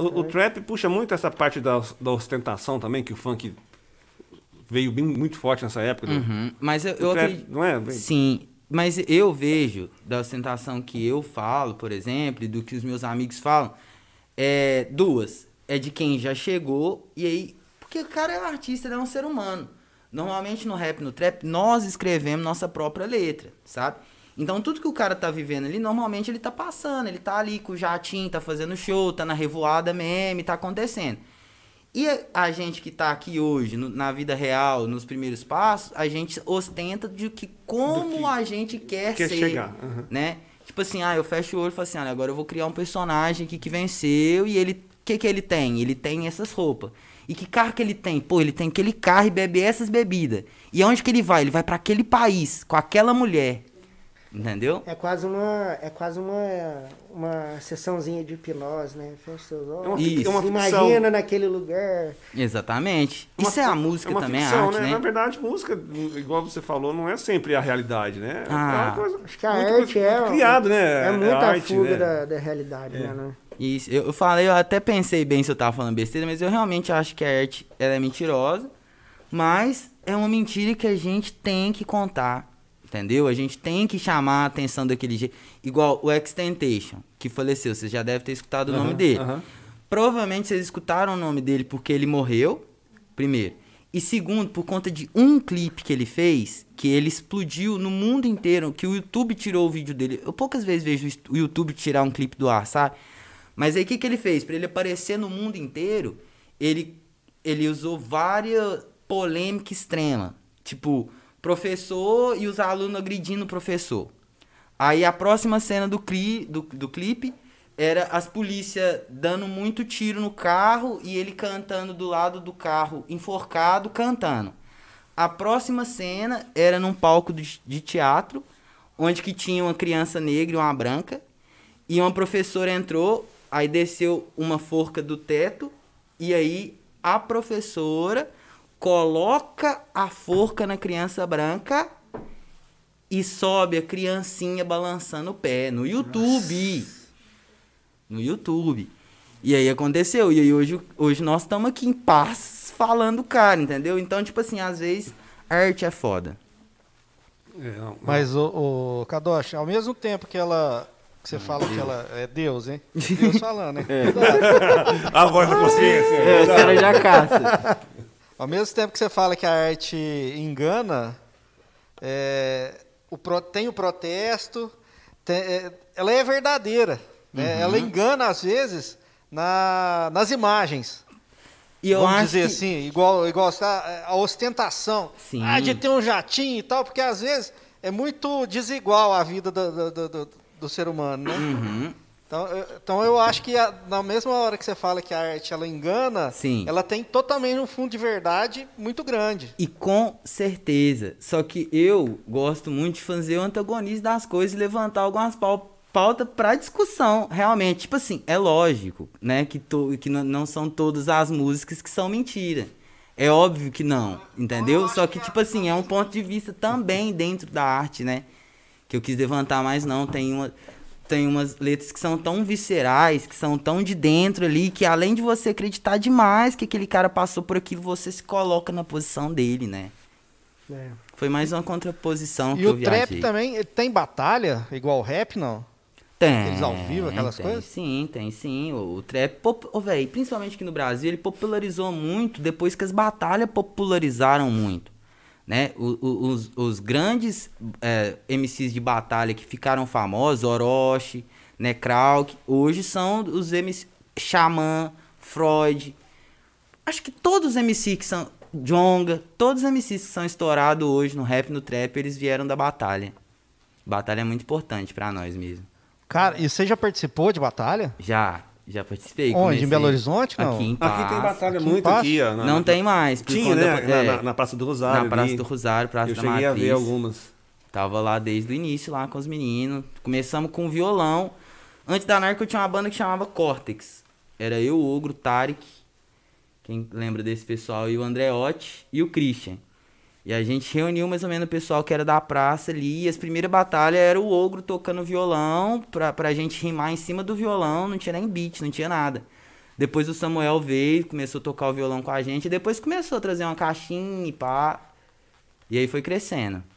O, o, trap puxa muito essa parte da, da ostentação também, que o funk veio bem, muito forte nessa época. Né? Uhum. Mas eu, eu trap, acredito... Não é? Sim, mas eu vejo da ostentação que eu falo, por exemplo, e do que os meus amigos falam, é duas. É de quem já chegou e aí... Porque o cara é um artista, ele é um ser humano. Normalmente no rap, no trap, nós escrevemos nossa própria letra, sabe? Então tudo que o cara tá vivendo ali, normalmente ele tá passando, ele tá ali com o jatinho, tá fazendo show, tá na revoada meme, tá acontecendo. E a gente que tá aqui hoje, no, na vida real, nos primeiros passos, a gente ostenta de que como que a gente quer, quer ser, chegar. Uhum. né? Tipo assim, ah, eu fecho o olho e falo assim, olha, agora eu vou criar um personagem aqui que venceu e ele, o que que ele tem? Ele tem essas roupas. E que carro que ele tem? Pô, ele tem aquele carro e bebe essas bebidas. E aonde que ele vai? Ele vai para aquele país, com aquela mulher, Entendeu? É quase uma, é quase uma, uma sessãozinha de hipnose, né? Fecha seus olhos. É uma, é uma Imagina naquele lugar. Exatamente. É uma, Isso é a música é também, é ficção, a arte, né? né? Na verdade, música, igual você falou, não é sempre a realidade, né? É ah, é coisa, acho que a arte é... Criado, né? É muita arte, fuga né? da, da realidade, né? né? Isso. Eu falei, eu até pensei bem se eu tava falando besteira, mas eu realmente acho que a arte, ela é mentirosa, mas é uma mentira que a gente tem que contar Entendeu? A gente tem que chamar a atenção daquele jeito. Igual o Extentation, que faleceu, vocês já devem ter escutado uhum, o nome dele. Uhum. Provavelmente vocês escutaram o nome dele porque ele morreu, primeiro. E segundo, por conta de um clipe que ele fez, que ele explodiu no mundo inteiro, que o YouTube tirou o vídeo dele. Eu poucas vezes vejo o YouTube tirar um clipe do ar, sabe? Mas aí o que, que ele fez? Para ele aparecer no mundo inteiro, ele, ele usou várias polêmica extrema. Tipo, professor e os alunos agredindo o professor. Aí a próxima cena do, cli, do, do clipe era as polícias dando muito tiro no carro e ele cantando do lado do carro, enforcado, cantando. A próxima cena era num palco de, de teatro, onde que tinha uma criança negra e uma branca, e uma professora entrou, aí desceu uma forca do teto, e aí a professora coloca a forca na criança branca e sobe a criancinha balançando o pé no YouTube. Nossa. No YouTube. E aí aconteceu. E aí hoje, hoje nós estamos aqui em paz falando cara, entendeu? Então, tipo assim, às vezes arte é foda. É, não, mas, o, o Kadosh, ao mesmo tempo que ela que você ah, fala Deus. que ela é Deus, hein? Deus falando, hein? É. A voz da consciência. É, os já caça. Ao mesmo tempo que você fala que a arte engana, é, o pro, tem o protesto, tem, é, ela é verdadeira. Né? Uhum. Ela engana, às vezes, na, nas imagens. E eu Vamos acho dizer que... assim, igual, igual a, a ostentação. Sim. Ah, de ter um jatinho e tal, porque às vezes é muito desigual a vida do, do, do, do ser humano, né? Uhum. Então eu, então eu acho que a, na mesma hora que você fala que a arte ela engana, Sim. ela tem totalmente um fundo de verdade muito grande. E com certeza. Só que eu gosto muito de fazer o antagonismo das coisas e levantar algumas pautas para discussão, realmente. Tipo assim, é lógico, né, que, to, que não são todas as músicas que são mentira. É óbvio que não, entendeu? Só que, é tipo assim, é um ponto de vista também dentro da arte, né? Que eu quis levantar, mas não, tem uma tem umas letras que são tão viscerais, que são tão de dentro ali, que além de você acreditar demais que aquele cara passou por aquilo, você se coloca na posição dele, né? É. Foi mais uma contraposição e que eu viajei. E o trap também, tem batalha igual o rap, não? Tem. Eles ao vivo, aquelas tem, coisas? Sim, tem sim. O, o trap, pop, oh, véio, principalmente aqui no Brasil, ele popularizou muito depois que as batalhas popularizaram muito. Né? os, os, grandes é, MCs de batalha que ficaram famosos, Orochi, né, Krauk, hoje são os MCs Xamã, Freud. Acho que todos os MCs que são. Jonga, todos os MCs que são estourados hoje no rap, no trap, eles vieram da batalha. Batalha é muito importante para nós mesmo. Cara, e você já participou de batalha? Já. Já participei. Onde? Comecei. Em Belo Horizonte? Não? Aqui em Passo. Aqui tem batalha aqui muito aqui, ó, na, não na, tem mais. Tinha, né? Eu, é, na, na, Praça do Rosário. Na Praça ali. do Rosário, Praça eu da Matriz. Eu cheguei a ver algumas. Tava lá desde o início, lá com os meninos. Começamos com violão. Antes da Narco, eu tinha uma banda que chamava Cortex. Era eu, o Ogro, o Tarek, quem lembra desse pessoal, e o Andreotti e o Christian. E a gente reuniu mais ou menos o pessoal que era da praça ali. E as primeiras batalhas era o ogro tocando violão pra, pra gente rimar em cima do violão. Não tinha nem beat, não tinha nada. Depois o Samuel veio, começou a tocar o violão com a gente. E depois começou a trazer uma caixinha e pá. E aí foi crescendo.